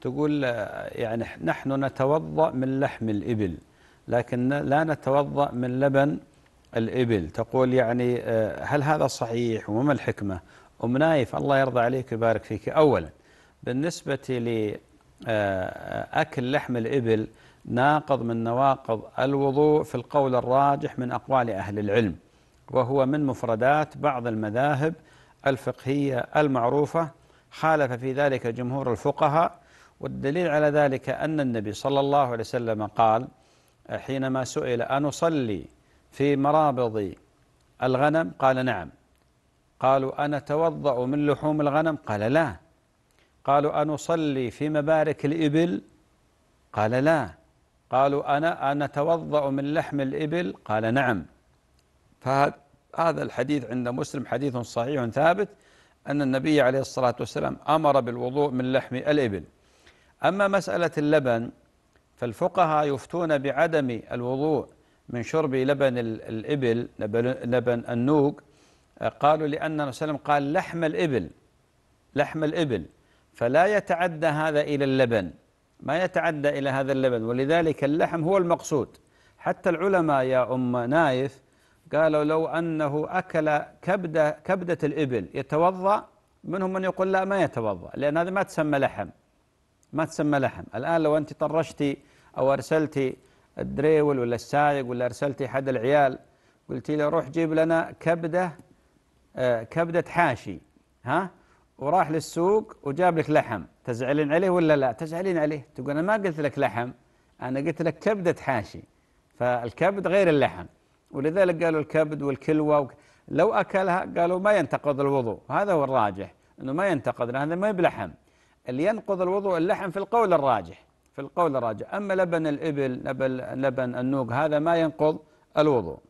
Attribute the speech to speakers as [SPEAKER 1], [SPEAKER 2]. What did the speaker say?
[SPEAKER 1] تقول يعني نحن نتوضأ من لحم الإبل لكن لا نتوضأ من لبن الإبل تقول يعني آه، هل هذا صحيح وما الحكمة أم نايف الله يرضى عليك ويبارك فيك أولا بالنسبة لأكل آه، آه، لحم الإبل ناقض من نواقض الوضوء في القول الراجح من أقوال أهل العلم وهو من مفردات بعض المذاهب الفقهية المعروفة خالف في ذلك جمهور الفقهاء والدليل على ذلك أن النبي صلى الله عليه وسلم قال حينما سئل أن أصلي في مرابض الغنم قال نعم قالوا أنا توضع من لحوم الغنم قال لا قالوا أن أصلي في مبارك الإبل قال لا قالوا أنا أنا توضع من لحم الإبل قال نعم فهذا الحديث عند مسلم حديث صحيح ثابت أن النبي عليه الصلاة والسلام أمر بالوضوء من لحم الإبل أما مسألة اللبن فالفقهاء يفتون بعدم الوضوء من شرب لبن الإبل لبن النوق آه، قالوا لأن النبي صلى الله عليه وسلم قال لحم الإبل لحم الإبل فلا يتعدى هذا إلى اللبن ما يتعدى إلى هذا اللبن ولذلك اللحم هو المقصود حتى العلماء يا أم نايف قالوا لو أنه أكل كبدة, كبدة الإبل يتوضأ منهم من يقول لا ما يتوضأ لأن هذا ما تسمى لحم ما تسمى لحم الآن لو أنت طرشتي أو أرسلتي الدريول ولا السايق ولا أرسلتي أحد العيال قلتي له روح جيب لنا كبدة آه كبدة حاشي ها وراح للسوق وجاب لك لحم تزعلين عليه ولا لا تزعلين عليه تقول أنا ما قلت لك لحم أنا قلت لك كبدة حاشي فالكبد غير اللحم ولذلك قالوا الكبد والكلوة لو أكلها قالوا ما ينتقض الوضوء هذا هو الراجح أنه ما ينتقض هذا ما بلحم ينقض الوضوء اللحم في القول الراجح في القول الراجح أما لبن الإبل لبن النوق هذا ما ينقض الوضوء